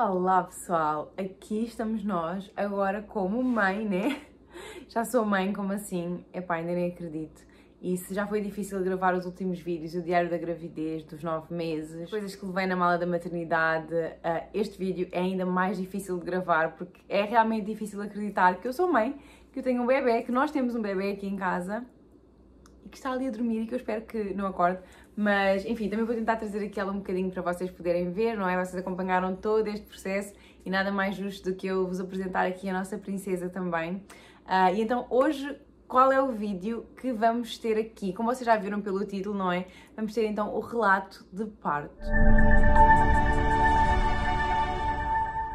Olá pessoal, aqui estamos nós, agora como mãe, né? Já sou mãe, como assim? pá, ainda nem acredito. E se já foi difícil gravar os últimos vídeos, o diário da gravidez, dos nove meses, coisas que levei na mala da maternidade, ah, este vídeo é ainda mais difícil de gravar porque é realmente difícil acreditar que eu sou mãe, que eu tenho um bebê, que nós temos um bebê aqui em casa e que está ali a dormir e que eu espero que não acorde mas, enfim, também vou tentar trazer aqui ela um bocadinho para vocês poderem ver, não é? Vocês acompanharam todo este processo e nada mais justo do que eu vos apresentar aqui a nossa princesa também. Uh, e então, hoje, qual é o vídeo que vamos ter aqui? Como vocês já viram pelo título, não é? Vamos ter então o relato de parto.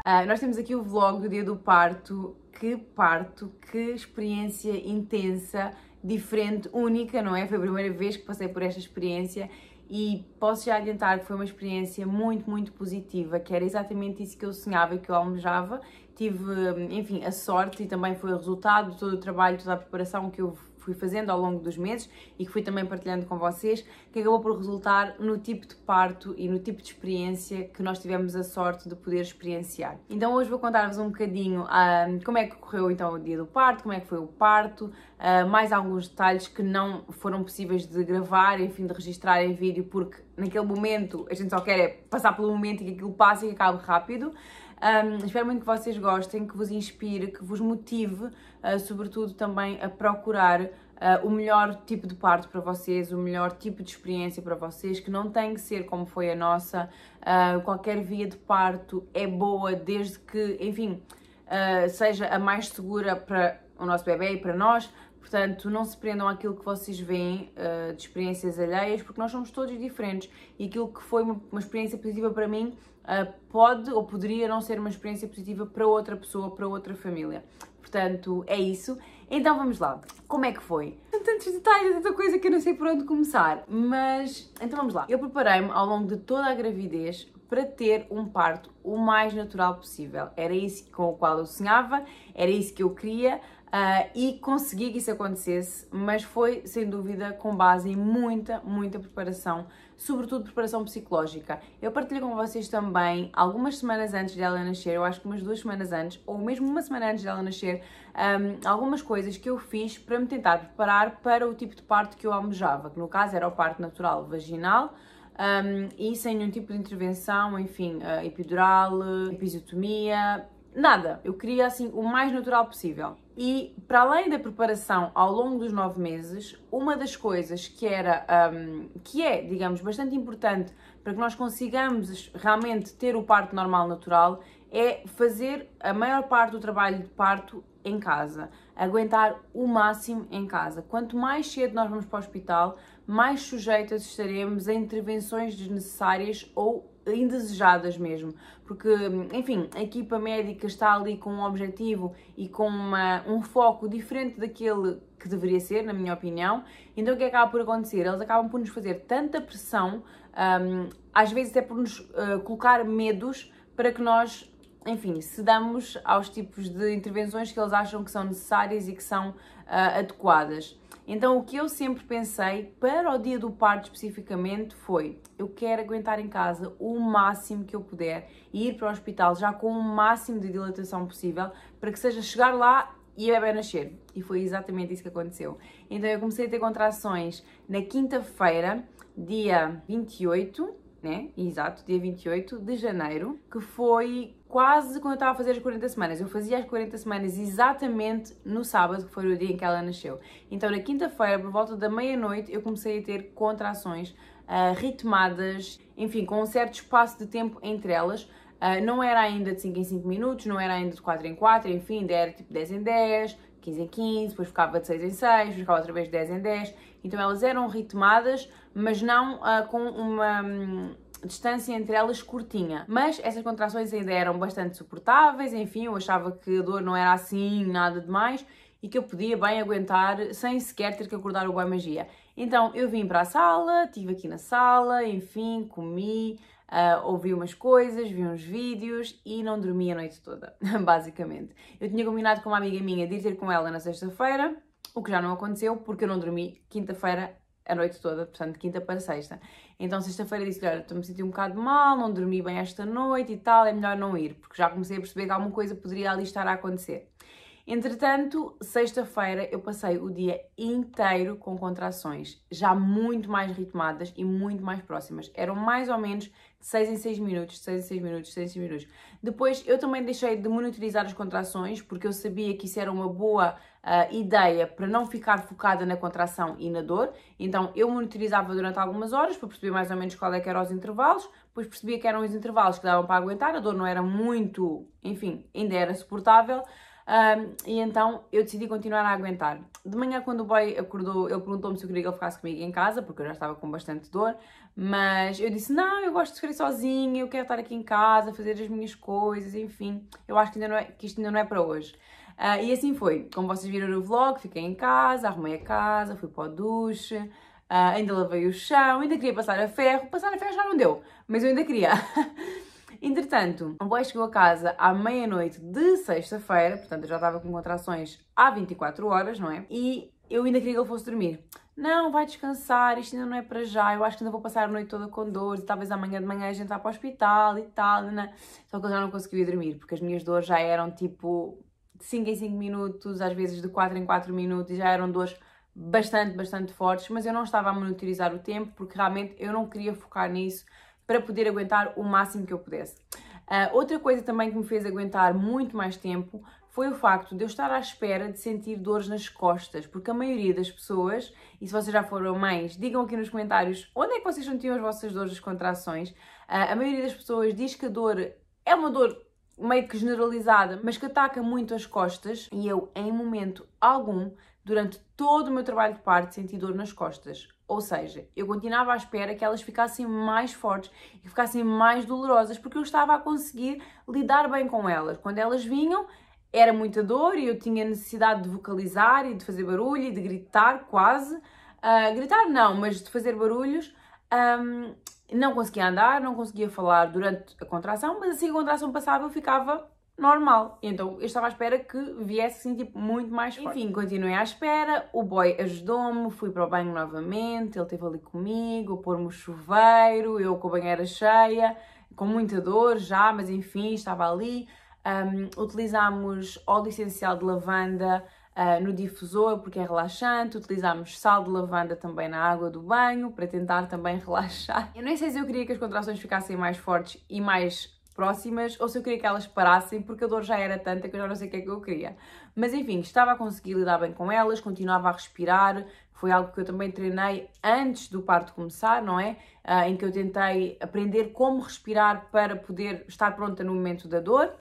Uh, nós temos aqui o vlog do dia do parto. Que parto, que experiência intensa! diferente, única, não é? Foi a primeira vez que passei por esta experiência e posso já adiantar que foi uma experiência muito, muito positiva, que era exatamente isso que eu sonhava e que eu almejava. Tive, enfim, a sorte e também foi o resultado de todo o trabalho, toda a preparação que eu fui fazendo ao longo dos meses e que fui também partilhando com vocês, que acabou por resultar no tipo de parto e no tipo de experiência que nós tivemos a sorte de poder experienciar. Então hoje vou contar-vos um bocadinho um, ah, como é que correu então o dia do parto, como é que foi o parto, uh, mais alguns detalhes que não foram possíveis de gravar, enfim, de registrar em vídeo, porque naquele momento a gente só quer é passar pelo momento e que aquilo passe e que acabe rápido. Um, espero muito que vocês gostem, que vos inspire, que vos motive, uh, sobretudo também a procurar Uh, o melhor tipo de parto para vocês, o melhor tipo de experiência para vocês, que não tem que ser como foi a nossa. Uh, qualquer via de parto é boa, desde que, enfim, uh, seja a mais segura para o nosso bebê e para nós. Portanto, não se prendam àquilo que vocês veem de experiências alheias, porque nós somos todos diferentes e aquilo que foi uma, uma experiência positiva para mim ah, pode ou poderia não ser uma experiência positiva para outra pessoa, para outra família. Portanto, é isso. Então vamos lá. Como é que foi? Tantos detalhes, tanta coisa que eu não sei por onde começar. Mas, então vamos lá. Eu preparei-me ao longo de toda a gravidez para ter um parto o mais natural possível. Era isso com o qual eu sonhava, era isso que eu queria, Uh, e consegui que isso acontecesse, mas foi sem dúvida com base em muita, muita preparação, sobretudo preparação psicológica. Eu partilho com vocês também, algumas semanas antes dela nascer, eu acho que umas duas semanas antes, ou mesmo uma semana antes dela nascer, um, algumas coisas que eu fiz para me tentar preparar para o tipo de parto que eu almejava, que no caso era o parto natural vaginal. Um, e sem nenhum tipo de intervenção, enfim, uh, epidural, episiotomia, Nada. Eu queria assim o mais natural possível. E para além da preparação ao longo dos nove meses, uma das coisas que era um, que é, digamos, bastante importante para que nós consigamos realmente ter o parto normal natural é fazer a maior parte do trabalho de parto em casa, aguentar o máximo em casa. Quanto mais cedo nós vamos para o hospital, mais sujeitas estaremos a intervenções desnecessárias ou indesejadas mesmo porque, enfim, a equipa médica está ali com um objetivo e com uma, um foco diferente daquele que deveria ser, na minha opinião. Então o que é acaba por acontecer? Eles acabam por nos fazer tanta pressão, um, às vezes até por nos uh, colocar medos para que nós enfim, cedamos aos tipos de intervenções que eles acham que são necessárias e que são uh, adequadas. Então, o que eu sempre pensei para o dia do parto especificamente foi: eu quero aguentar em casa o máximo que eu puder e ir para o hospital já com o máximo de dilatação possível para que seja chegar lá e a bebê nascer. E foi exatamente isso que aconteceu. Então, eu comecei a ter contrações na quinta-feira, dia 28, né? Exato, dia 28 de janeiro, que foi quase quando eu estava a fazer as 40 semanas. Eu fazia as 40 semanas exatamente no sábado, que foi o dia em que ela nasceu. Então, na quinta-feira, por volta da meia-noite, eu comecei a ter contrações uh, ritmadas, enfim, com um certo espaço de tempo entre elas. Uh, não era ainda de 5 em 5 minutos, não era ainda de 4 em 4, enfim, era tipo 10 em 10, 15 em 15, depois ficava de 6 em 6, ficava outra vez de 10 em 10. Então elas eram ritmadas, mas não uh, com uma, hum, distância entre elas curtinha. Mas essas contrações ainda eram bastante suportáveis, enfim, eu achava que a dor não era assim, nada demais e que eu podia bem aguentar sem sequer ter que acordar o Boa Magia. Então eu vim para a sala, estive aqui na sala, enfim, comi, uh, ouvi umas coisas, vi uns vídeos e não dormi a noite toda, basicamente. Eu tinha combinado com uma amiga minha de ir ter com ela na sexta-feira, o que já não aconteceu porque eu não dormi quinta-feira a noite toda, portanto, de quinta para sexta. Então, sexta-feira disse-lhe: Olha, estou-me a sentir um bocado mal, não dormi bem esta noite e tal, é melhor não ir, porque já comecei a perceber que alguma coisa poderia ali estar a acontecer. Entretanto, sexta-feira eu passei o dia inteiro com contrações, já muito mais ritmadas e muito mais próximas. Eram mais ou menos de 6 em 6 minutos, 6 em 6 minutos, 6 em 6 minutos. Depois eu também deixei de monitorizar as contrações, porque eu sabia que isso era uma boa uh, ideia para não ficar focada na contração e na dor. Então eu monitorizava durante algumas horas para perceber mais ou menos qual é que eram os intervalos, depois percebia que eram os intervalos que davam para aguentar, a dor não era muito, enfim, ainda era suportável. Um, e então eu decidi continuar a aguentar. De manhã, quando o boy acordou, ele perguntou-me se eu queria que ele ficasse comigo em casa, porque eu já estava com bastante dor, mas eu disse: Não, eu gosto de ficar sozinha, eu quero estar aqui em casa, fazer as minhas coisas, enfim, eu acho que, ainda não é, que isto ainda não é para hoje. Uh, e assim foi. Como vocês viram no vlog, fiquei em casa, arrumei a casa, fui para o duche, uh, ainda lavei o chão, ainda queria passar a ferro. Passar a ferro já não deu, mas eu ainda queria. Entretanto, o boy chegou a casa à meia-noite de sexta-feira, portanto eu já estava com contrações há 24 horas, não é? E eu ainda queria que ele fosse dormir. Não, vai descansar, isto ainda não é para já, eu acho que ainda vou passar a noite toda com dores e talvez amanhã de manhã a gente vá para o hospital e tal, né? Só que eu já não conseguia dormir, porque as minhas dores já eram tipo de 5 em 5 minutos, às vezes de 4 em 4 minutos, e já eram dores bastante, bastante fortes, mas eu não estava a monitorizar o tempo porque realmente eu não queria focar nisso para poder aguentar o máximo que eu pudesse. Uh, outra coisa também que me fez aguentar muito mais tempo foi o facto de eu estar à espera de sentir dores nas costas, porque a maioria das pessoas, e se vocês já foram mães, digam aqui nos comentários onde é que vocês sentiam as vossas dores das contrações. Uh, a maioria das pessoas diz que a dor é uma dor meio que generalizada, mas que ataca muito as costas, e eu, em momento algum, durante todo o meu trabalho de parte, senti dor nas costas. Ou seja, eu continuava à espera que elas ficassem mais fortes e ficassem mais dolorosas, porque eu estava a conseguir lidar bem com elas. Quando elas vinham, era muita dor e eu tinha necessidade de vocalizar e de fazer barulho e de gritar quase. Uh, gritar não, mas de fazer barulhos. Um, não conseguia andar, não conseguia falar durante a contração, mas assim que a contração passava eu ficava normal. Então eu estava à espera que viesse assim, tipo, muito mais forte. Enfim, continuei à espera, o boy ajudou-me, fui para o banho novamente, ele esteve ali comigo, pôr-me o chuveiro, eu com a banheira cheia, com muita dor já, mas enfim, estava ali. Um, utilizámos óleo essencial de lavanda, uh, no difusor porque é relaxante, Utilizámos sal de lavanda também na água do banho para tentar também relaxar. Eu nem sei se eu queria que as contrações ficassem mais fortes e mais próximas ou se eu queria que elas parassem porque a dor já era tanta que eu já não sei o que é que eu queria. Mas enfim, estava a conseguir lidar bem com elas, continuava a respirar, foi algo que eu também treinei antes do parto começar, não é? Ah, em que eu tentei aprender como respirar para poder estar pronta no momento da dor.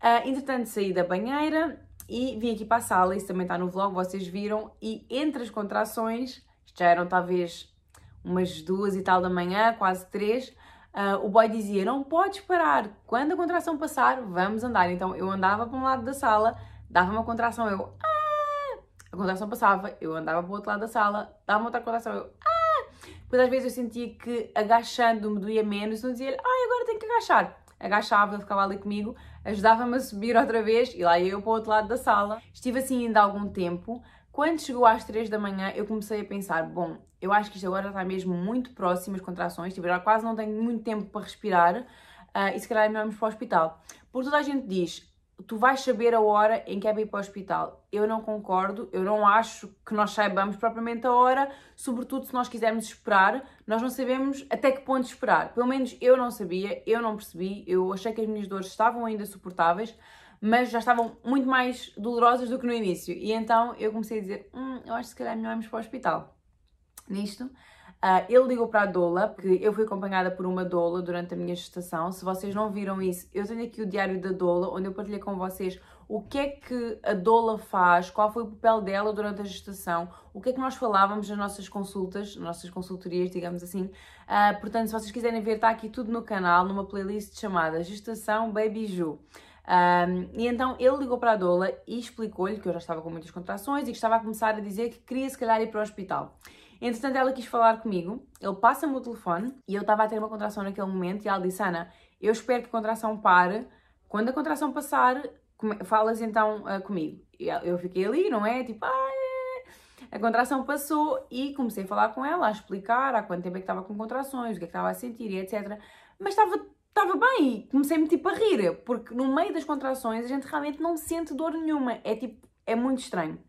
Ah, entretanto, saí da banheira, e vim aqui para a sala, isso também está no vlog, vocês viram. E entre as contrações, isto já eram talvez umas duas e tal da manhã, quase três, uh, o boy dizia, não podes parar, quando a contração passar, vamos andar. Então eu andava para um lado da sala, dava uma contração, eu... Ah! A contração passava, eu andava para o outro lado da sala, dava outra contração, eu... Ah! Depois às vezes eu sentia que agachando me doía menos, então dizia-lhe, ai, agora tenho que agachar agachava, ele ficava ali comigo, ajudava-me a subir outra vez e lá ia eu para o outro lado da sala. Estive assim ainda há algum tempo. Quando chegou às 3 da manhã, eu comecei a pensar: bom, eu acho que isto agora está mesmo muito próximo, às contrações, tipo, já quase não tenho muito tempo para respirar uh, e se calhar vamos é para o hospital. Porque toda a gente diz: tu vais saber a hora em que é para ir para o hospital. Eu não concordo, eu não acho que nós saibamos propriamente a hora, sobretudo se nós quisermos esperar, nós não sabemos até que ponto esperar. Pelo menos eu não sabia, eu não percebi, eu achei que as minhas dores estavam ainda suportáveis, mas já estavam muito mais dolorosas do que no início. E então eu comecei a dizer, hum, eu acho que se calhar é melhor irmos para o hospital. Nisto, Uh, ele ligou para a doula, porque eu fui acompanhada por uma doula durante a minha gestação. Se vocês não viram isso, eu tenho aqui o diário da doula, onde eu partilhei com vocês o que é que a doula faz, qual foi o papel dela durante a gestação, o que é que nós falávamos nas nossas consultas, nas nossas consultorias, digamos assim. Uh, portanto, se vocês quiserem ver, está aqui tudo no canal, numa playlist chamada Gestação Baby Ju. Um, ah, e então ele ligou para a doula e explicou-lhe que eu já estava com muitas contrações e que estava a começar a dizer que queria se calhar ir para o hospital. Entretanto, ela quis falar comigo, ele passa-me o telefone e eu estava a ter uma contração naquele momento e ela disse: Ana, eu espero que a contração pare. Quando a contração passar, falas então uh, comigo. E eu fiquei ali, não é? Tipo, ah, a contração passou e comecei a falar com ela, a explicar há quanto tempo é que estava com contrações, o que é que estava a sentir e etc. Mas estava, estava bem e comecei-me tipo a rir, porque no meio das contrações a gente realmente não sente dor nenhuma. É tipo, é muito estranho.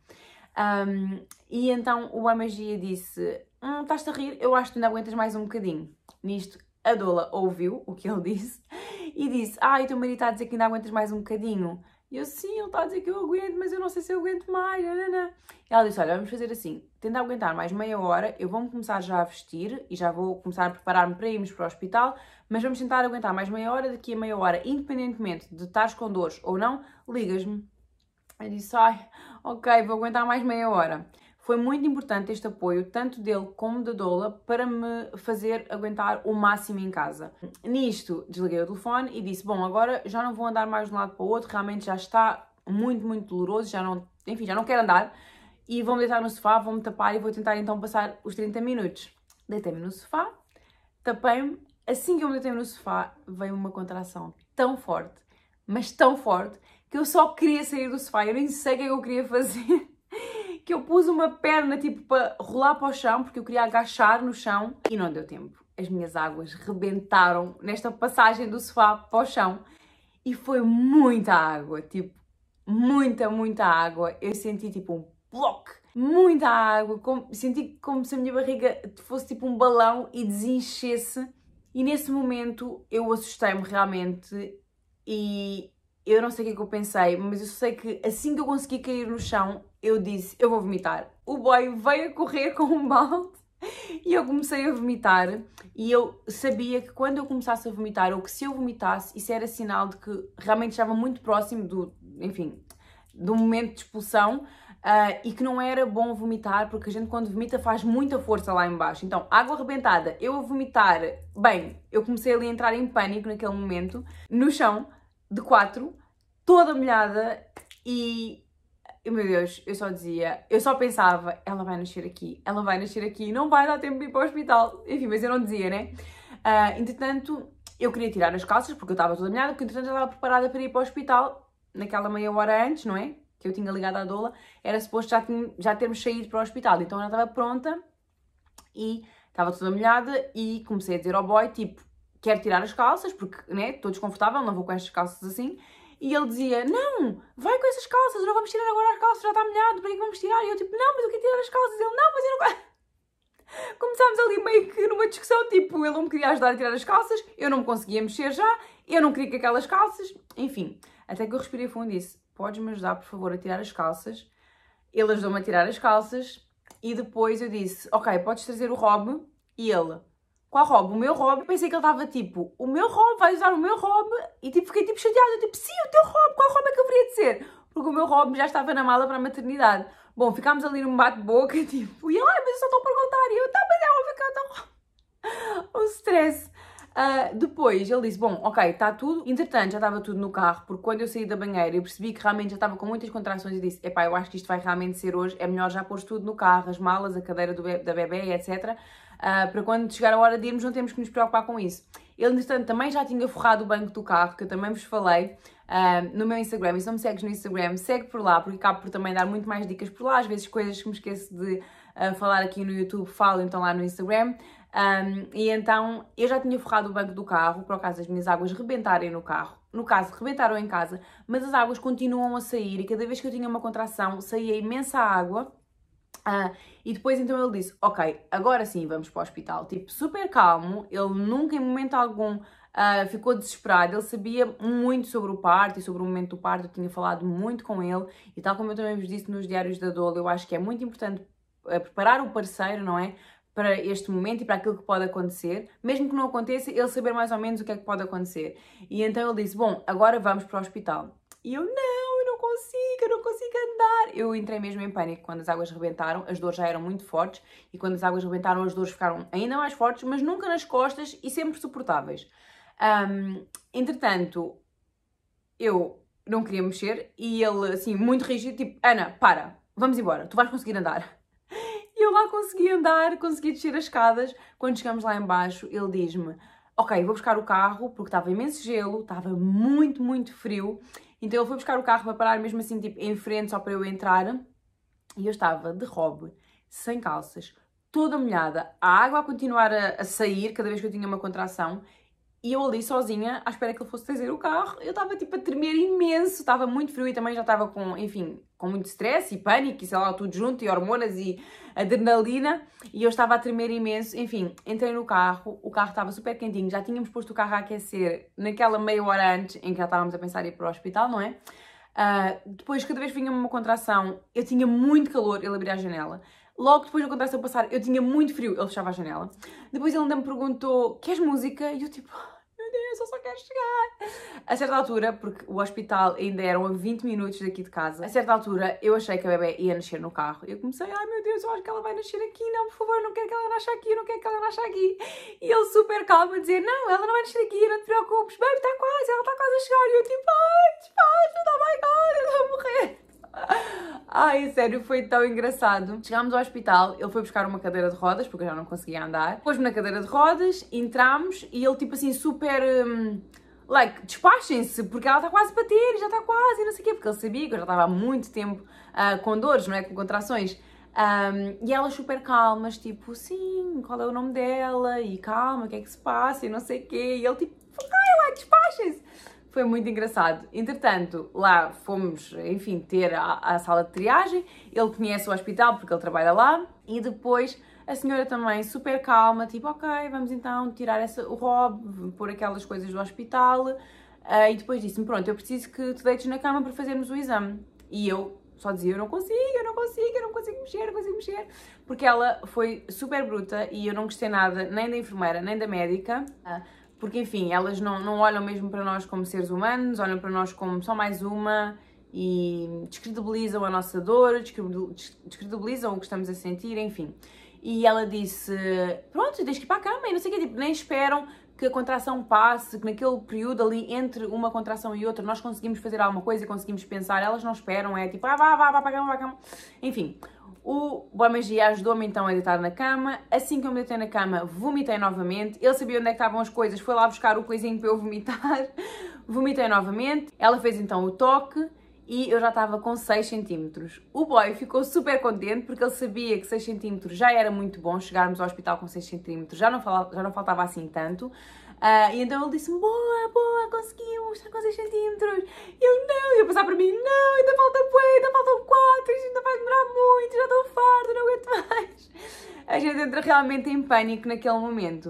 Um, e então o A Magia disse: Hum, estás-te a rir? Eu acho que ainda aguentas mais um bocadinho. Nisto, a Dola ouviu o que ele disse e disse: Ah, teu marido está a dizer que ainda aguentas mais um bocadinho. E eu, sim, ele está a dizer que eu aguento, mas eu não sei se eu aguento mais. Né, né, né. E ela disse: Olha, vamos fazer assim, tenta aguentar mais meia hora, eu vou-me começar já a vestir e já vou começar a preparar-me para irmos para o hospital, mas vamos tentar aguentar mais meia hora. Daqui a meia hora, independentemente de estares com dores ou não, ligas-me. Eu disse: Ai, ok, vou aguentar mais meia hora. Foi muito importante este apoio, tanto dele como da Dola, para me fazer aguentar o máximo em casa. Nisto, desliguei o telefone e disse: Bom, agora já não vou andar mais de um lado para o outro, realmente já está muito, muito doloroso, já não, enfim, já não quero andar. E vou-me deitar no sofá, vou-me tapar e vou tentar então passar os 30 minutos. Deitei-me no sofá, tapei-me. Assim que eu me deitei no sofá, veio uma contração tão forte, mas tão forte, que eu só queria sair do sofá, eu nem sei o que é que eu queria fazer. que eu pus uma perna tipo para rolar para o chão, porque eu queria agachar no chão e não deu tempo. As minhas águas rebentaram nesta passagem do sofá para o chão e foi muita água, tipo, muita, muita água. Eu senti tipo um bloco, muita água, como, senti como se a minha barriga fosse tipo um balão e desenchesse. E nesse momento eu assustei-me realmente e eu não sei o que, é que eu pensei, mas eu sei que assim que eu consegui cair no chão, eu disse: eu vou vomitar. O boy veio a correr com um balde e eu comecei a vomitar e eu sabia que quando eu começasse a vomitar ou que se eu vomitasse, isso era sinal de que realmente estava muito próximo do, enfim, do momento de expulsão uh, e que não era bom vomitar porque a gente quando vomita faz muita força lá embaixo. Então, água arrebentada, eu a vomitar, bem, eu comecei ali a entrar em pânico naquele momento, no chão, de quatro, toda molhada e. Meu Deus, eu só dizia, eu só pensava, ela vai nascer aqui, ela vai nascer aqui, não vai dar tempo de ir para o hospital. Enfim, mas eu não dizia, né? Uh, entretanto, eu queria tirar as calças porque eu estava toda molhada, porque entretanto eu estava preparada para ir para o hospital naquela meia hora antes, não é? Que eu tinha ligado à doula, era suposto já, tinha, já termos saído para o hospital. Então ela estava pronta e estava toda molhada e comecei a dizer ao boy, tipo, quero tirar as calças, porque né, estou desconfortável, não vou com estas calças assim. E ele dizia, não, vai com essas calças, não vamos tirar agora as calças, já está molhado, para que vamos tirar? E eu tipo, não, mas eu quero tirar as calças. E ele, não, mas eu não Começámos ali meio que numa discussão, tipo, ele não me queria ajudar a tirar as calças, eu não me conseguia mexer já, eu não queria que aquelas calças, enfim. Até que eu respirei fundo e disse, podes-me ajudar, por favor, a tirar as calças? Ele ajudou-me a tirar as calças e depois eu disse, ok, podes trazer o Rob? E ele, qual Rob? O meu Rob. pensei que ele estava tipo, o meu Rob, vai usar o meu Rob. E tipo, fiquei tipo chateada. Tipo, sim, o teu Rob, qual Rob é que eu queria ter Porque o meu Rob já estava na mala para a maternidade. Bom, ficámos ali num bate-boca, tipo, e ele, ah, mas eu só estou a perguntar. E eu, tá, mas é óbvio que eu estou. um stress. Uh, depois ele disse: Bom, ok, está tudo. Entretanto, já estava tudo no carro, porque quando eu saí da banheira eu percebi que realmente já estava com muitas contrações e disse: Epá, eu acho que isto vai realmente ser hoje, é melhor já pôr tudo no carro, as malas, a cadeira be da bebê, etc uh, para quando chegar a hora de irmos não temos que nos preocupar com isso. Ele, entretanto, também já tinha forrado o banco do carro, que eu também vos falei uh, no meu Instagram. E se não me segues no Instagram, segue por lá, porque acabo por também dar muito mais dicas por lá. Às vezes, coisas que me esqueço de uh, falar aqui no YouTube, falo então lá no Instagram. Um, e então eu já tinha forrado o banco do carro, por acaso as minhas águas rebentarem no carro. No caso, rebentaram em casa, mas as águas continuam a sair e cada vez que eu tinha uma contração saía imensa água Uh, e depois então ele disse, ok, agora sim vamos para o hospital. Tipo, super calmo, ele nunca em momento algum uh, ficou desesperado, ele sabia muito sobre o parto e sobre o momento do parto, eu tinha falado muito com ele e tal como eu também vos disse nos diários da dole eu acho que é muito importante ah, preparar o parceiro, não é? Para este momento e para aquilo que pode acontecer, mesmo que não aconteça, ele saber mais ou menos o que é que pode acontecer. E então ele disse: Bom, agora vamos para o hospital. E eu: Não, não consigo, eu não consigo andar. Eu entrei mesmo em pânico quando as águas rebentaram, as dores já eram muito fortes e quando as águas rebentaram as dores ficaram ainda mais fortes, mas nunca nas costas e sempre suportáveis. Um, entretanto, eu não queria mexer e ele, assim, muito rígido, tipo, Ana, para, vamos embora, tu vais conseguir andar. E eu lá consegui andar, consegui descer as escadas. Quando chegamos lá embaixo, ele diz-me, ok, vou buscar o carro, porque estava imenso gelo, estava muito, muito frio, então ele foi buscar o carro para parar mesmo assim, tipo, em frente, só para eu entrar. E eu estava de robe, sem calças, toda molhada, a água a continuar a, a sair cada vez que eu tinha uma contração e eu ali sozinha, à espera que ele fosse trazer o carro, eu estava tipo a tremer imenso, estava muito frio e também já estava com, enfim, com muito stress e pânico e sei lá, tudo junto e hormonas e adrenalina e eu estava a tremer imenso. Enfim, entrei no carro, o carro estava super quentinho, já tínhamos posto o carro a aquecer naquela meia hora antes em que já estávamos a pensar em ir para o hospital, não é? Uh, depois, cada vez que vinha uma contração, eu tinha muito calor, ele abria a janela. Logo depois da contração passar, eu tinha muito frio, ele fechava a janela. Depois ele ainda me perguntou: Queres música? E eu tipo. Deus, eu só quero chegar. A certa altura, porque o hospital ainda eram a 20 minutos daqui de casa, a certa altura eu achei que a bebê ia nascer no carro. e Eu comecei, ai meu Deus, eu acho que ela vai nascer aqui, não, por favor, não quero que ela nasça aqui, não quero que ela nasça aqui. E ele super calmo a dizer, não, ela não vai nascer aqui, não te preocupes, baby, está quase, ela está quase a chegar. E eu tipo, ai, despacha, oh my God, eu vou morrer. Ai, sério, foi tão engraçado. Chegámos ao hospital, ele foi buscar uma cadeira de rodas, porque eu já não conseguia andar. Pôs-me na cadeira de rodas, entramos e ele, tipo assim, super. Hum, like, despachem-se, porque ela está quase para ter, já está quase, e não sei o quê, porque ele sabia que eu já estava há muito tempo uh, com dores, não é? Com contrações. Um, e elas super calmas, tipo, sim, qual é o nome dela? E calma, o que é que se passa? E não sei o quê. E ele, tipo, ai, lá, despachem-se foi muito engraçado. Entretanto, lá fomos, enfim, ter a, a sala de triagem, ele conhece o hospital porque ele trabalha lá, e depois a senhora também super calma, tipo, ok, vamos então tirar essa, o Rob, pôr aquelas coisas do hospital, uh, e depois disse-me, pronto, eu preciso que te deites na cama para fazermos o exame. E eu só dizia, eu não consigo, eu não consigo, eu não consigo mexer, eu não consigo mexer. Porque ela foi super bruta e eu não gostei nada, nem da enfermeira, nem da médica. Uh, porque enfim, elas não, não olham mesmo para nós como seres humanos, olham para nós como só mais uma e descredibilizam a nossa dor, descredibilizam o que estamos a sentir, enfim. E ela disse: Pronto, tens que ir para a cama e não sei o que, tipo, nem esperam que a contração passe, que naquele período ali entre uma contração e outra nós conseguimos fazer alguma coisa e conseguimos pensar, elas não esperam, é tipo, ah, vá, vá, vá para a cama, vá para a cama. Enfim, o Boa Magia ajudou-me então a deitar na cama. Assim que eu me deitei na cama, vomitei novamente. Ele sabia onde é que estavam as coisas, foi lá buscar o coisinho para eu vomitar. vomitei novamente. Ela fez então o toque e eu já estava com 6 centímetros. O boy ficou super contente porque ele sabia que 6 centímetros já era muito bom, chegarmos ao hospital com 6 centímetros já não, já não faltava assim tanto, Uh, e então ele disse-me, boa, boa, conseguimos, está com 6 centímetros. E eu, não, e eu passar para mim, não, ainda falta bué, ainda faltam 4, isto ainda vai demorar muito, já estou farta, não aguento mais. A gente entra realmente em pânico naquele momento.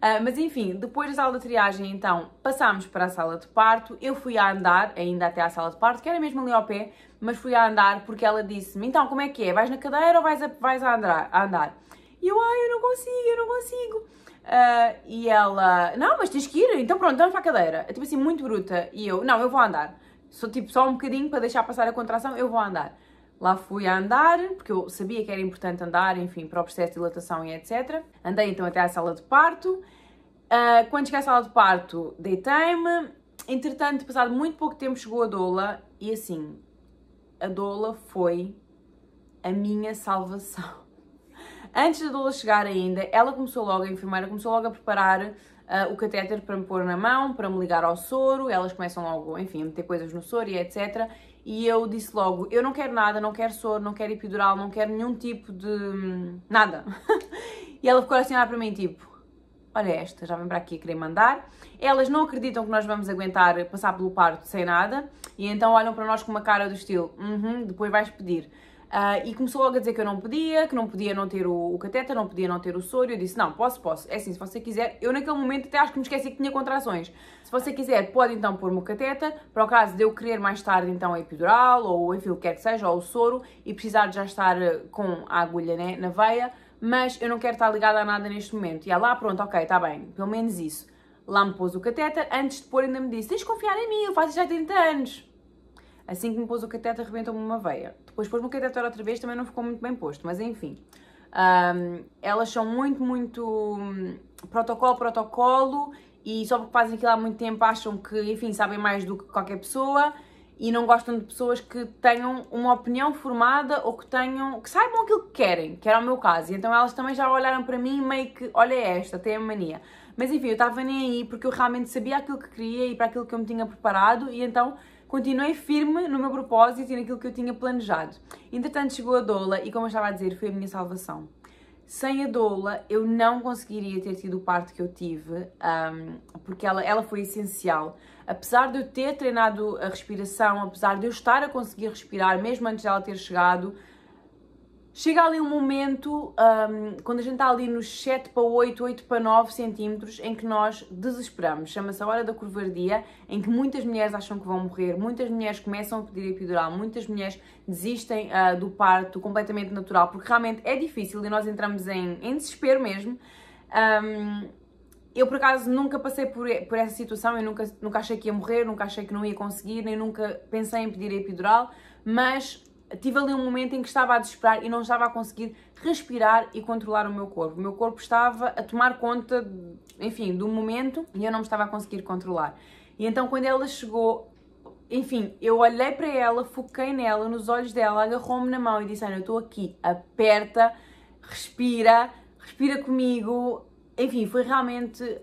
Uh, mas enfim, depois da sala de triagem, então, passámos para a sala de parto. Eu fui a andar, ainda até à sala de parto, que era mesmo ali ao pé, mas fui a andar porque ela disse-me: então, como é que é? Vais na cadeira ou vais a, vais a andar? andar? E eu, ai, ah, eu não consigo, eu não consigo. Uh, e ela, não, mas tens que ir, então pronto, vamos para a cadeira. É tipo assim, muito bruta. E eu, não, eu vou andar. Sou tipo só um bocadinho para deixar passar a contração, eu vou andar. Lá fui a andar, porque eu sabia que era importante andar, enfim, para o processo de dilatação e etc. Andei então até à sala de parto. Uh, quando cheguei à sala de parto, deitei-me. Entretanto, passado muito pouco tempo, chegou a doula e assim, a doula foi a minha salvação. Antes da Lola chegar ainda, ela começou logo, a enfermeira começou logo a preparar uh, o catéter para me pôr na mão, para me ligar ao soro, elas começam logo, enfim, a meter coisas no soro e etc. E eu disse logo, eu não quero nada, não quero soro, não quero epidural, não quero nenhum tipo de... nada. e ela ficou assim a para mim, tipo, olha esta, já vem para aqui a querer mandar. Elas não acreditam que nós vamos aguentar passar pelo parto sem nada e então olham para nós com uma cara do estilo, uh uhum, -huh, depois vais pedir. Uh, e começou logo a dizer que eu não podia, que não podia não ter o, o não podia não ter o soro. Eu disse: Não, posso, posso. É assim, se você quiser. Eu, naquele momento, até acho que me esqueci que tinha contrações. Se você quiser, pode então pôr-me o cateta, para o caso de eu querer mais tarde, então, a epidural, ou enfim, o que quer que seja, ou o soro, e precisar de já estar eh, com a agulha né, na veia, mas eu não quero estar ligada a nada neste momento. E ela, lá, ah, pronto, ok, está bem, pelo menos isso. Lá me pôs o cateta. antes de pôr, ainda me disse: Tens de confiar em mim, eu faço já 30 anos. Assim que me pôs o cateto, arrebentou-me uma veia. Depois pôs-me o cateto outra vez, também não ficou muito bem posto, mas enfim. Um, elas são muito, muito hum, protocolo, protocolo, e só porque fazem aquilo há muito tempo acham que, enfim, sabem mais do que qualquer pessoa e não gostam de pessoas que tenham uma opinião formada ou que tenham que saibam aquilo que querem, que era o meu caso. E então elas também já olharam para mim meio que, olha esta, tem a mania. Mas enfim, eu estava nem aí porque eu realmente sabia aquilo que queria e para aquilo que eu me tinha preparado e então continuei firme no meu propósito e naquilo que eu tinha planejado. Entretanto, chegou a doula e, como eu estava a dizer, foi a minha salvação. Sem a doula, eu não conseguiria ter tido o parto que eu tive, um, porque ela, ela foi essencial. Apesar de eu ter treinado a respiração, apesar de eu estar a conseguir respirar, mesmo antes dela ter chegado, Chega ali um momento, um, quando a gente está ali nos 7 para 8, 8 para 9 centímetros, em que nós desesperamos. Chama-se a hora da covardia, em que muitas mulheres acham que vão morrer, muitas mulheres começam a pedir epidural, muitas mulheres desistem uh, do parto completamente natural, porque realmente é difícil e nós entramos em, em desespero mesmo. Um, eu, por acaso, nunca passei por, por essa situação, eu nunca, nunca achei que ia morrer, nunca achei que não ia conseguir, nem nunca pensei em pedir epidural, mas tive ali um momento em que estava a desesperar e não estava a conseguir respirar e controlar o meu corpo. O meu corpo estava a tomar conta, enfim, do momento e eu não me estava a conseguir controlar. E então quando ela chegou, enfim, eu olhei para ela, foquei nela, nos olhos dela, agarrou-me na mão e disse: Ana, eu estou aqui, aperta, respira, respira comigo. Enfim, foi realmente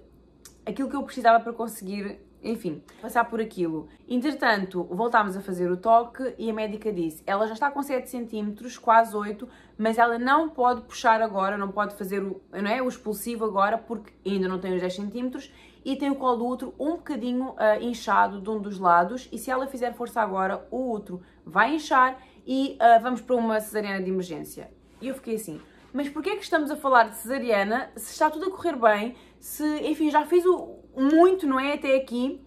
aquilo que eu precisava para conseguir enfim, passar por aquilo. Entretanto, voltámos a fazer o toque e a médica disse: ela já está com 7 centímetros, quase 8, mas ela não pode puxar agora, não pode fazer o, não é, o expulsivo agora, porque ainda não tem os 10 centímetros e tem o colo do útero um bocadinho uh, inchado de um dos lados. E se ela fizer força agora, o útero vai inchar e uh, vamos para uma cesariana de emergência. E eu fiquei assim. Mas porquê é que estamos a falar de cesariana se está tudo a correr bem, se, enfim, já fiz o, muito, não é? Até aqui.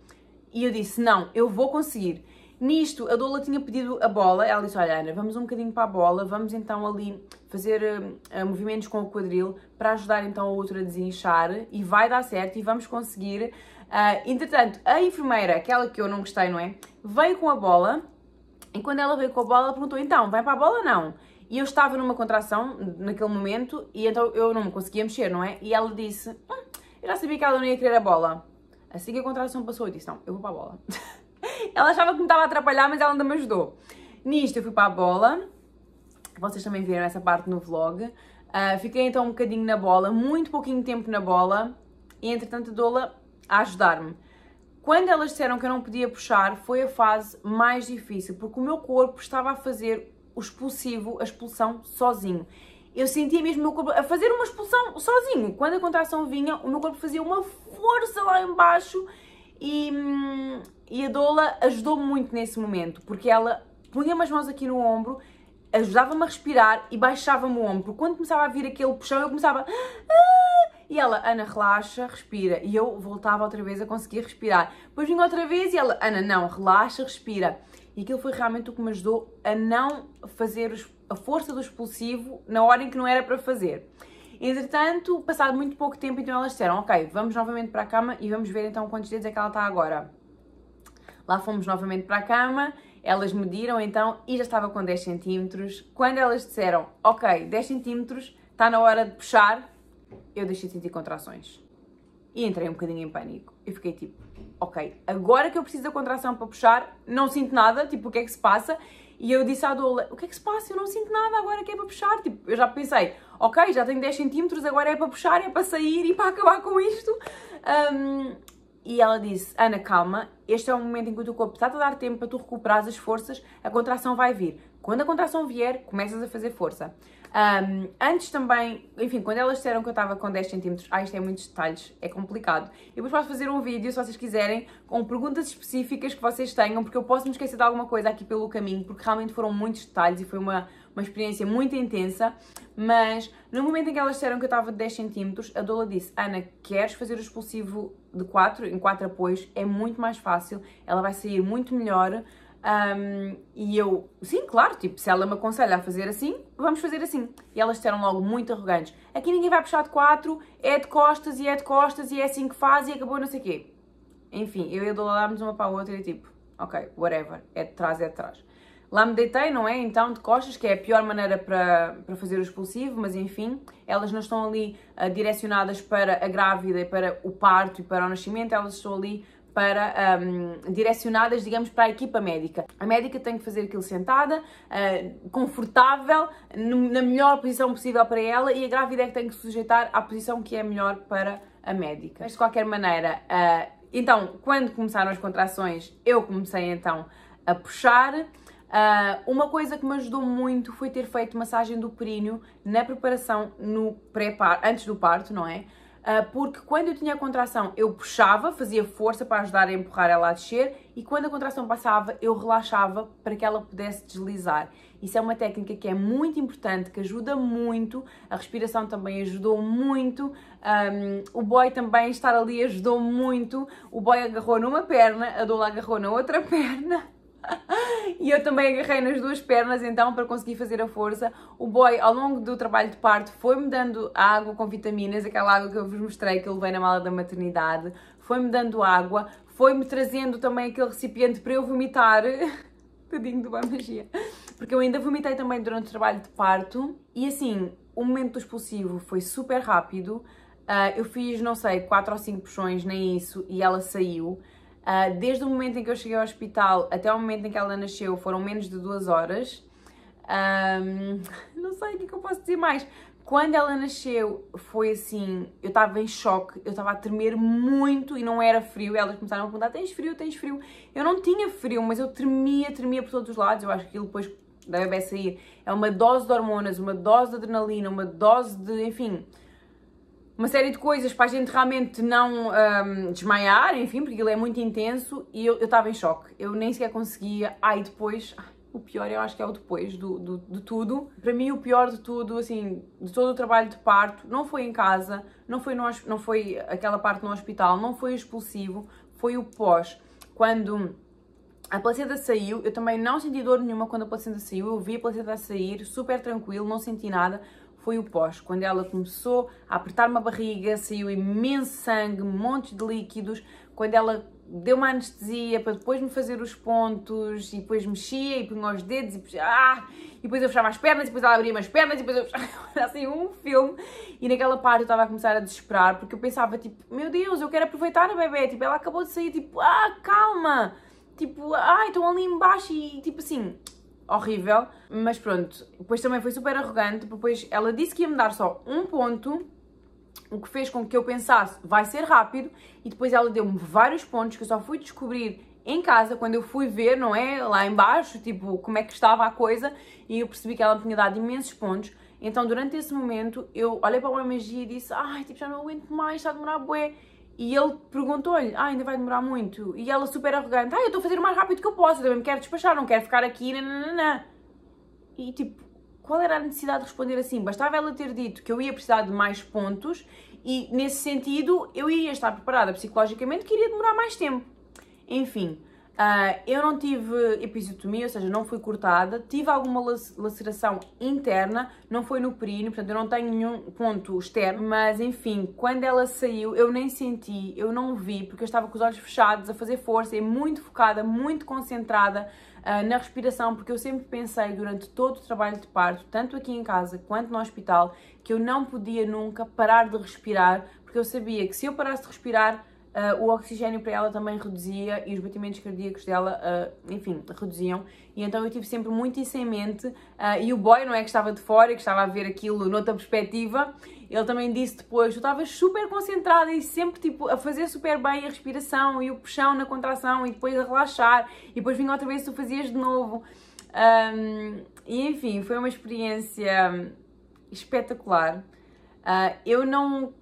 E eu disse: não, eu vou conseguir. Nisto, a Dola tinha pedido a bola, ela disse: Olha, Ana, vamos um bocadinho para a bola, vamos então ali fazer uh, movimentos com o quadril para ajudar então a outra a desinchar e vai dar certo e vamos conseguir. Uh, entretanto, a enfermeira, aquela que eu não gostei, não é? Veio com a bola e quando ela veio com a bola, ela perguntou: Então, vai para a bola ou não? E eu estava numa contração naquele momento e então eu não me conseguia mexer, não é? E ela disse: hum, eu já sabia que ela não ia querer a bola. Assim que a contração passou, eu disse: Não, eu vou para a bola. ela achava que me estava a atrapalhar, mas ela ainda me ajudou. Nisto, eu fui para a bola. Vocês também viram essa parte no vlog. Uh, fiquei então um bocadinho na bola, muito pouquinho tempo na bola, e entretanto a Dola a ajudar-me. Quando elas disseram que eu não podia puxar, foi a fase mais difícil, porque o meu corpo estava a fazer o expulsivo, a expulsão, sozinho eu sentia mesmo o meu corpo a fazer uma expulsão sozinho. Quando a contração vinha, o meu corpo fazia uma força lá embaixo e, hum, e a Dola ajudou-me muito nesse momento, porque ela punha-me as mãos aqui no ombro, ajudava-me a respirar e baixava-me o ombro. Quando começava a vir aquele puxão, eu começava. Ah! E ela, Ana, relaxa, respira. E eu voltava outra vez a conseguir respirar. Depois vinha outra vez e ela, Ana, não, relaxa, respira. E aquilo foi realmente o que me ajudou a não fazer os a força do expulsivo na hora em que não era para fazer. Entretanto, passado muito pouco tempo, então elas disseram: Ok, vamos novamente para a cama e vamos ver então quantos dedos é que ela está agora. Lá fomos novamente para a cama, elas mediram então e já estava com 10 centímetros. Quando elas disseram: Ok, 10 centímetros, está na hora de puxar, eu deixei de sentir contrações. E entrei um bocadinho em pânico. Eu fiquei tipo: Ok, agora que eu preciso da contração para puxar, não sinto nada, tipo, o que é que se passa? E eu disse à doula, o que é que se passa? Eu não sinto nada agora que é para puxar. Tipo, eu já pensei, ok, já tenho 10 centímetros, agora é para puxar, é para sair e para acabar com isto. Um, e ela disse, Ana, calma, este é o momento em que o teu corpo está-te a dar tempo para tu recuperar as forças, a contração vai vir. Quando a contração vier, começas a fazer força. Um, antes também, enfim, quando elas disseram que eu estava com 10 cm, ah, isto é muitos detalhes, é complicado. Eu depois posso fazer um vídeo, se vocês quiserem, com perguntas específicas que vocês tenham, porque eu posso me esquecer de alguma coisa aqui pelo caminho, porque realmente foram muitos detalhes e foi uma, uma experiência muito intensa. Mas no momento em que elas disseram que eu estava de 10 cm, a Dola disse: Ana, queres fazer o expulsivo de 4 em 4 apoios? É muito mais fácil, ela vai sair muito melhor. Um, e eu, sim, claro, tipo, se ela me aconselha a fazer assim, vamos fazer assim. E elas disseram logo muito arrogantes: aqui ninguém vai puxar de quatro, é de costas e é de costas e é assim que faz e acabou não sei o quê. Enfim, eu e a Dola de uma para a outra e tipo, ok, whatever, é de trás, é de trás. Lá me deitei, não é? Então, de costas, que é a pior maneira para, para fazer o expulsivo, mas enfim, elas não estão ali uh, direcionadas para a grávida e para o parto e para o nascimento, elas estão ali para um, direcionadas, digamos, para a equipa médica. A médica tem que fazer aquilo sentada, uh, confortável, no, na melhor posição possível para ela e a grávida é que tem que sujeitar à posição que é melhor para a médica. Mas de qualquer maneira, uh, então, quando começaram as contrações, eu comecei então a puxar. Uh, uma coisa que me ajudou muito foi ter feito massagem do períneo na preparação no pré-parto, antes do parto, não é? Ah, porque quando eu tinha a contração eu puxava, fazia força para ajudar a empurrar ela a descer e quando a contração passava eu relaxava para que ela pudesse deslizar. Isso é uma técnica que é muito importante, que ajuda muito, a respiração também ajudou muito, um, o boy também estar ali ajudou muito, o boy agarrou numa perna, a Dola agarrou na outra perna e eu também agarrei nas duas pernas então para conseguir fazer a força. O boy, ao longo do trabalho de parto, foi-me dando água com vitaminas, aquela água que eu vos mostrei que eu levei na mala da maternidade, foi-me dando água, foi-me trazendo também aquele recipiente para eu vomitar. Tadinho do Boa Magia. Porque eu ainda vomitei também durante o trabalho de parto. E assim, o momento do expulsivo foi super rápido. Uh, eu fiz, não sei, 4 ou 5 puxões, nem isso, e ela saiu. Uh, desde o momento em que eu cheguei ao hospital até o momento em que ela nasceu foram menos de duas horas. Um, não sei o que, é que eu posso dizer mais. Quando ela nasceu, foi assim, eu estava em choque, eu estava a tremer muito e não era frio. Elas começaram a perguntar: tens frio, tens frio? Eu não tinha frio, mas eu tremia, tremia por todos os lados. Eu acho que aquilo depois da bebê sair é uma dose de hormonas, uma dose de adrenalina, uma dose de. enfim, uma série de coisas para a gente realmente não um, desmaiar, enfim, porque ele é muito intenso e eu estava em choque. Eu nem sequer conseguia. Ai, depois. o pior eu acho que é o depois do, do, de tudo. Para mim, o pior de tudo, assim, de todo o trabalho de parto, não foi em casa, não foi, no, não foi aquela parte no hospital, não foi expulsivo, foi o pós. Quando a placenta saiu, eu também não senti dor nenhuma quando a placenta saiu, eu vi a placenta sair, super tranquilo, não senti nada foi o pós, quando ela começou a apertar-me a barriga, saiu imenso sangue, um monte de líquidos, quando ela deu uma anestesia para depois me fazer os pontos e depois mexia e punha os dedos e, ah, e depois eu fechava as pernas e depois ela abria as pernas e depois eu fechava assim um filme e naquela parte eu estava a começar a desesperar porque eu pensava tipo, meu Deus, eu quero aproveitar a bebê, tipo, ela acabou de sair, tipo, ah, calma, tipo, ah, estão ali embaixo e tipo assim, horrível, mas pronto. Depois também foi super arrogante, depois ela disse que ia me dar só um ponto, o que fez com que eu pensasse vai ser rápido, e depois ela deu-me vários pontos que eu só fui descobrir em casa, quando eu fui ver, não é? Lá embaixo, tipo, como é que estava a coisa, e eu percebi que ela me tinha dado imensos pontos. Então, durante esse momento, eu olhei para a magia e disse: Ai, tipo, já não aguento mais, está a demorar bué e ele perguntou-lhe, ah, ainda vai demorar muito. E ela super arrogante, ah, eu estou a fazer o mais rápido que eu posso, eu também me quero despachar, não quero ficar aqui, nananana. E tipo, qual era a necessidade de responder assim? Bastava ela ter dito que eu ia precisar de mais pontos e, nesse sentido, eu ia estar preparada psicologicamente que iria demorar mais tempo. Enfim, Uh, eu não tive episiotomia, ou seja, não fui cortada, tive alguma laceração interna, não foi no períneo, portanto eu não tenho nenhum ponto externo, mas enfim, quando ela saiu eu nem senti, eu não vi, porque eu estava com os olhos fechados, a fazer força, e muito focada, muito concentrada uh, na respiração, porque eu sempre pensei durante todo o trabalho de parto, tanto aqui em casa quanto no hospital, que eu não podia nunca parar de respirar, porque eu sabia que se eu parasse de respirar, uh, o oxigênio para ela também reduzia e os batimentos cardíacos dela, uh, enfim, reduziam. E então eu tive sempre muito isso em mente. Uh, e o boy, não é que estava de fora e que estava a ver aquilo noutra perspectiva, ele também disse depois: tu estavas super concentrada e sempre tipo, a fazer super bem a respiração e o puxão na contração e depois a relaxar. E depois vinha outra vez tu fazias de novo. Um, e enfim, foi uma experiência espetacular. Uh, eu não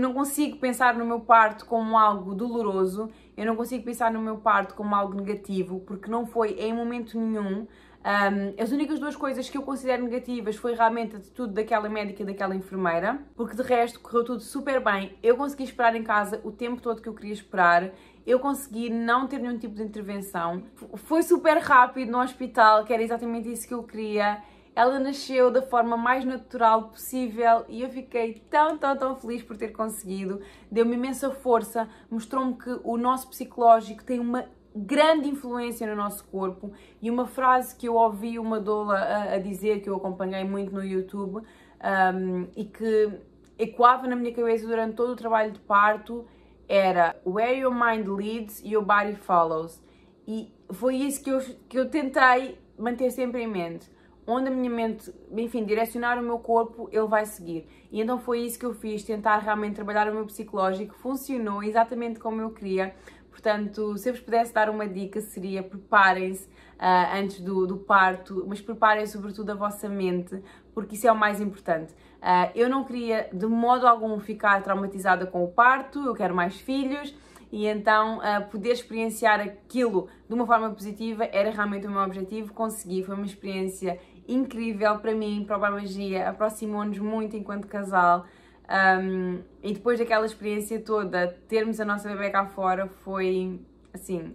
não consigo pensar no meu parto como algo doloroso, eu não consigo pensar no meu parto como algo negativo, porque não foi em momento nenhum. Um, as únicas duas coisas que eu considero negativas foi realmente a atitude daquela médica e daquela enfermeira, porque de resto correu tudo super bem. Eu consegui esperar em casa o tempo todo que eu queria esperar, eu consegui não ter nenhum tipo de intervenção. Foi super rápido no hospital, que era exatamente isso que eu queria. Ela nasceu da forma mais natural possível e eu fiquei tão, tão, tão feliz por ter conseguido. Deu-me imensa força, mostrou-me que o nosso psicológico tem uma grande influência no nosso corpo e uma frase que eu ouvi uma doula a, a dizer, que eu acompanhei muito no YouTube um, e que ecoava na minha cabeça durante todo o trabalho de parto era Where your mind leads, your body follows. E foi isso que eu, que eu tentei manter sempre em mente onde a minha mente, enfim, direcionar o meu corpo, ele vai seguir. E então foi isso que eu fiz, tentar realmente trabalhar o meu psicológico, funcionou exatamente como eu queria. Portanto, se eu vos pudesse dar uma dica, seria preparem-se uh, antes do, do, parto, mas preparem sobretudo a vossa mente, porque isso é o mais importante. Uh, eu não queria de modo algum ficar traumatizada com o parto, eu quero mais filhos e então uh, poder experienciar aquilo de uma forma positiva era realmente o meu objetivo, consegui, foi uma experiência incrível para mim, para o Barmagia, aproximou-nos muito enquanto casal. Um, e depois daquela experiência toda, termos a nossa bebê cá fora foi assim,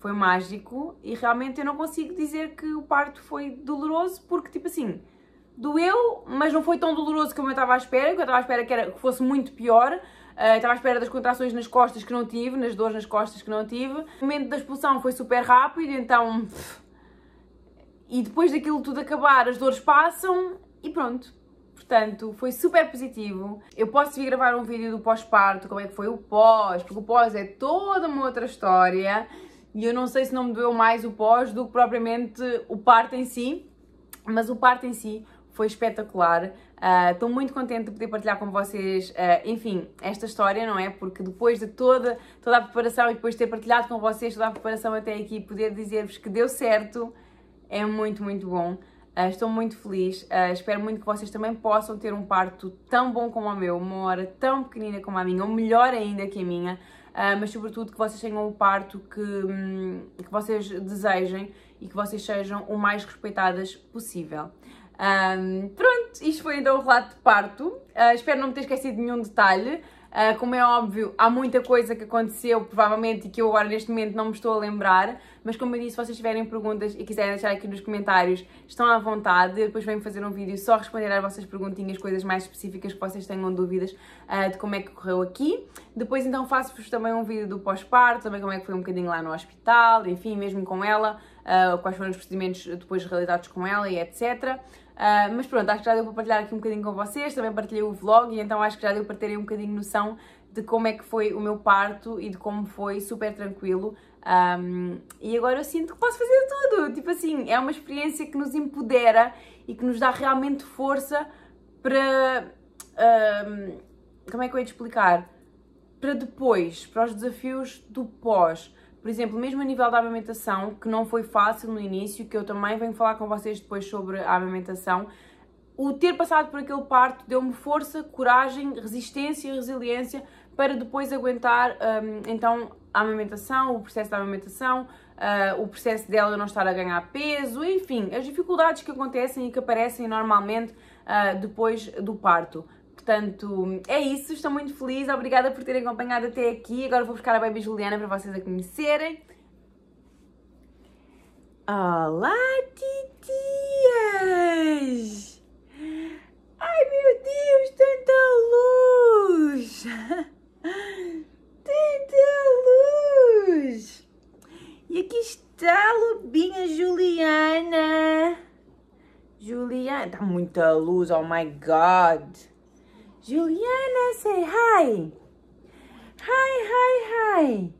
foi mágico e realmente eu não consigo dizer que o parto foi doloroso porque tipo assim, doeu, mas não foi tão doloroso como eu estava à espera, que eu estava à espera é que, era, que fosse muito pior, uh, estava à espera das contrações nas costas que não tive, nas dores nas costas que não tive. O momento da expulsão foi super rápido, então e depois daquilo tudo acabar, as dores passam e pronto. Portanto, foi super positivo. Eu posso vir gravar um vídeo do pós-parto, como é que foi o pós, porque o pós é toda uma outra história e eu não sei se não me doeu mais o pós do que propriamente o parto em si, mas o parto em si foi espetacular. Ah, estou uh, muito contente de poder partilhar com vocês, uh, enfim, esta história, não é? Porque depois de toda, toda a preparação e depois de ter partilhado com vocês toda a preparação até aqui, poder dizer-vos que deu certo é muito, muito bom. Uh, estou muito feliz, uh, espero muito que vocês também possam ter um parto tão bom como o meu, uma hora tão pequenina como a minha, ou melhor ainda que a minha, uh, mas sobretudo que vocês tenham o parto que, hum, que vocês desejem e que vocês sejam o mais respeitadas possível. Um, pronto, isto foi então o relato de parto. espero não me ter esquecido de nenhum detalhe. Uh, como é óbvio, há muita coisa que aconteceu, provavelmente, e que eu agora neste momento não me estou a lembrar, mas como eu disse, se vocês tiverem perguntas e quiserem deixar aqui nos comentários, estão à vontade. Eu depois venho fazer um vídeo só responder às vossas perguntinhas, coisas mais específicas que vocês tenham dúvidas uh, de como é que correu aqui. Depois então faço-vos também um vídeo do pós-parto, também como é que foi um bocadinho lá no hospital, enfim, mesmo com ela, uh, quais foram os procedimentos depois realizados com ela e etc. Uh, mas pronto, acho que já deu para partilhar aqui um bocadinho com vocês, também partilhei o vlog e então acho que já deu para terem um bocadinho noção de como é que foi o meu parto e de como foi super tranquilo. Um, ah, e agora eu sinto que posso fazer tudo. Tipo assim, é uma experiência que nos empodera e que nos dá realmente força para. Um, ah, como é que eu ia te explicar? Para depois, para os desafios do pós. Por exemplo, mesmo a nível da amamentação, que não foi fácil no início, que eu também venho falar com vocês depois sobre a amamentação, o ter passado por aquele parto deu-me força, coragem, resistência e resiliência para depois aguentar hum, então a amamentação, o processo da amamentação, ah, o processo dela não estar a ganhar peso, enfim, as dificuldades que acontecem e que aparecem normalmente ah, depois do parto. Portanto, é isso, estou muito feliz, obrigada por terem acompanhado até aqui. Agora vou buscar a Baby Juliana para vocês a conhecerem. Olá, titias! Ai meu Deus, tanta luz! Tanta luz! E aqui está a lobinha Juliana! Juliana, está muita luz, oh my god! Juliana, say hi. Hi, hi, hi.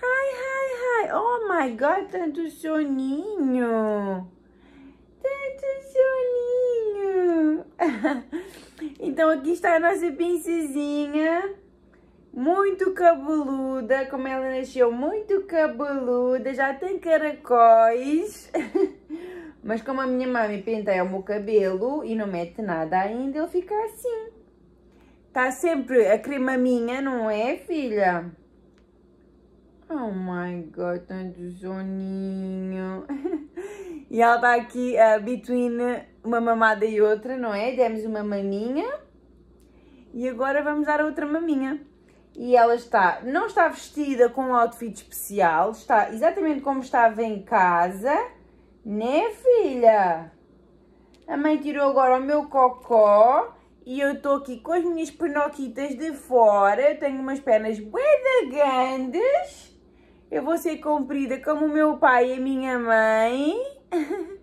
Hi, hi, hi. Oh my God, tanto soninho. Tanto soninho. então aqui está a nossa princesinha. Muito cabeluda, como ela nasceu muito cabeluda, já tem caracóis. Mas como a minha mãe penteia o meu cabelo e não mete nada ainda, ele fica assim. Está sempre a crema minha, não é, filha? Oh my God, tanto soninho. e ela está aqui uh, between uma mamada e outra, não é? Demos uma maminha e agora vamos dar outra maminha. E ela está, não está vestida com um outfit especial, está exatamente como estava em casa né, filha? A mãe tirou agora o meu cocó e eu estou aqui com as minhas pernoquitas de fora. Eu tenho umas pernas bem grandes. Eu vou ser comprida como o meu pai e a minha mãe.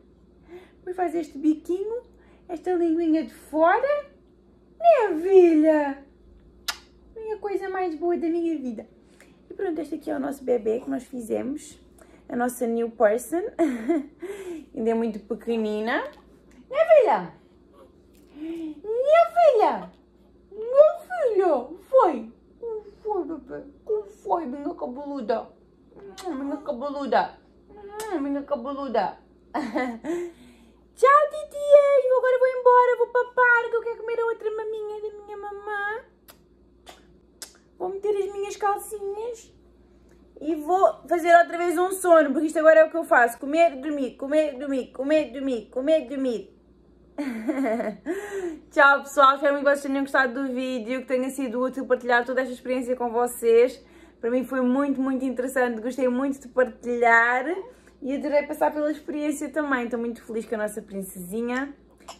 Vou fazer este biquinho, esta linguinha de fora. Né, filha? Minha coisa mais boa da minha vida. E pronto, este aqui é o nosso bebê que nós fizemos a nossa new person. Ainda é muito pequenina. Né, filha? Minha filha! Minha filha! Foi! Como foi, bebê? Como foi, minha cabeluda? Minha hum, cabeluda! Minha hum, cabeluda! Tchau, titias! Agora vou embora, vou papar, que eu quero comer a outra maminha da minha mamã. Vou meter as minhas calcinhas e vou fazer outra vez um sono, porque isto agora é o que eu faço, comer, dormir, comer, dormir, comer, dormir, comer, dormir. Tchau pessoal, espero que vocês tenham gostado do vídeo, que tenha sido útil partilhar toda esta experiência com vocês. Para mim foi muito, muito interessante, gostei muito de partilhar e adorei passar pela experiência também. Estou muito feliz com a nossa princesinha.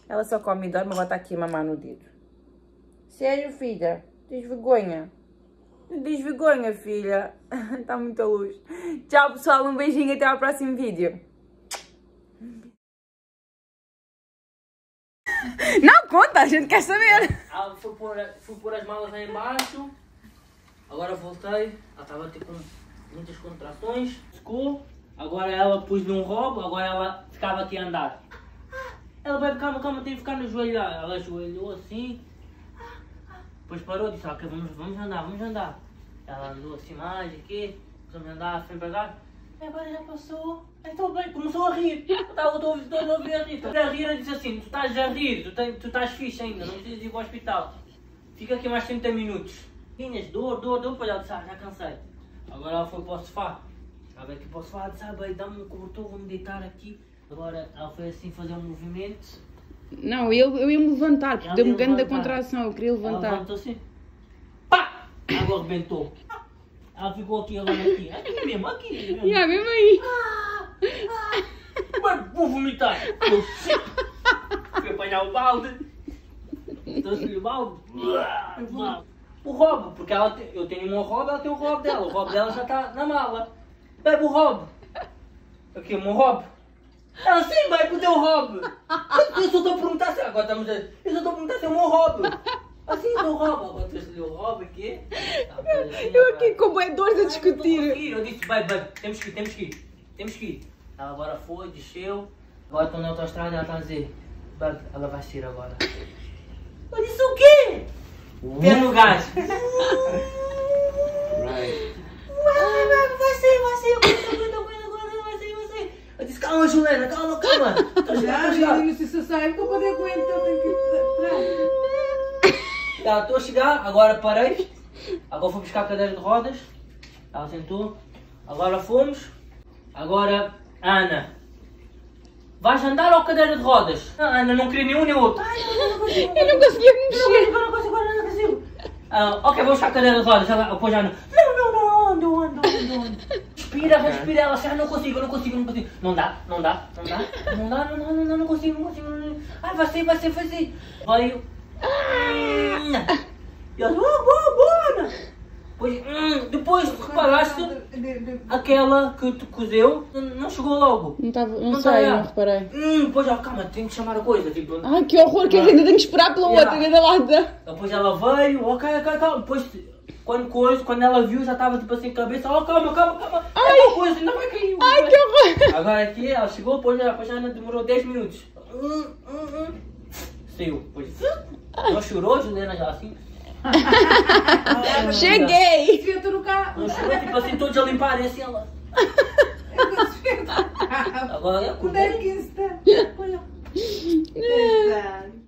Ela só come e dorme, ela está aqui a mamar no dedo. Sério, filha? Tens vergonha? Desvergonha, filha. Está muita luz. Tchau, pessoal. Um beijinho até ao próximo vídeo. Não conta, a gente quer saber. Ah, fui, pôr, fui pôr as malas lá embaixo. Agora voltei. Ela estava tipo muitas contrações. Ficou. Agora ela pus num robo, Agora ela ficava aqui a andar. Ah, ela vai, calma, calma, tem que ficar no joelho. Ah, ela ajoelhou assim. Depois parou, disse, ah, ok, vamos, vamos andar, vamos andar. Ela andou assim mais aqui, vamos andar, foi pra cá. E é, agora já passou. Ah, então bem, começou a rir. Eu estava a ouvir a rir. A rir, disse assim, tu estás a rir, tu, te, tu estás fixe ainda, não precisas ir para o hospital. Fica aqui mais 30 minutos. minhas dor, dor, dor, para ela disse, ah, já cansei. Agora ela foi para o sofá. Ela veio aqui para o sofá, disse, ah, bem, dá-me um cobertor, vou-me deitar aqui. Agora ela foi assim fazer um movimento não, eu, eu ia-me levantar, porque deu-me grande da contração, eu queria levantar. Ela levantou assim. Pá! Água arrebentou. Ela ficou aqui, agora aqui. Aqui mesmo, aqui mesmo. Yeah, mesmo aí. Ah, ah. Mas vou vomitar. Eu fui apanhar o balde. Trouxe-lhe o balde. O Rob, porque ela tem, eu tenho um Rob, ela tem o Rob dela. O Rob dela já está na mala. Bebe o Rob. Aqui, o meu Rob. Ela é sim vai pro teu hobby. Eu só estou perguntando se agora estamos Eu só estou perguntando se é o meu hobby. Assim do hobby, agora trouxe-lhe o hobby aqui. Eu aqui com bem dores a discutir. Eu disse, vai, vai, temos que ir, temos que ir, temos que ir. Ela agora foi, desceu, agora estou na autostrada ela está a dizer, ela vai sair agora. Eu disse o quê? Pé no gás. Vai, vai, vai sair, vai sair, eu disse, calma, Juliana, calma, calma. Já, Juliana, se você sai, vou poder aguentar, tenho que Tá, estou a chegar, agora parei. Agora fui buscar a cadeira de rodas. Ela sentou. Agora fomos. Agora, Ana. Vais andar ou cadeira de rodas? Ana não queria nenhum nem outro. Ai, não, não consigo, eu não conseguia mexer. Eu não consigo, eu não consigo. Ah, ok, vou buscar a cadeira de rodas. Depois oh, já não. Não, não, ando, ando, ando respira, é. respira. Ela, ah, não consigo, não consigo, não consigo. Não dá, não dá, não dá, não dá, não, não, não, não consigo, não consigo. Não... Ai, vai ser, vai ser, vai ser. Veio. Hum. E ela, boa, boa, boa. Pois, hum, depois reparaste aquela que te cozeu, não chegou logo. Não, estava não, não sei, tá não reparei. Hum, pois, ó, calma, tenho que chamar a coisa. Tipo, Ai, que horror, que ainda tenho que esperar pela yeah. outra, ainda lá. Depois ela veio, ok, ok, calma. Depois quando, coisa, quando ela viu, já tava tipo assim, cabeça, ó, oh, calma, calma, calma. É Ai, é coisa, não vai cair. Ai, vai. que horror. Agora aqui, ela chegou, pôs a já demorou 10 minutos. Seu, Pois, não chorou, Juliana, já assim. Cheguei. Filtro no carro. Não chorou, tipo assim, todo de limpar, assim, ela. Agora é a culpa. Onde é que está? Olha. Exato.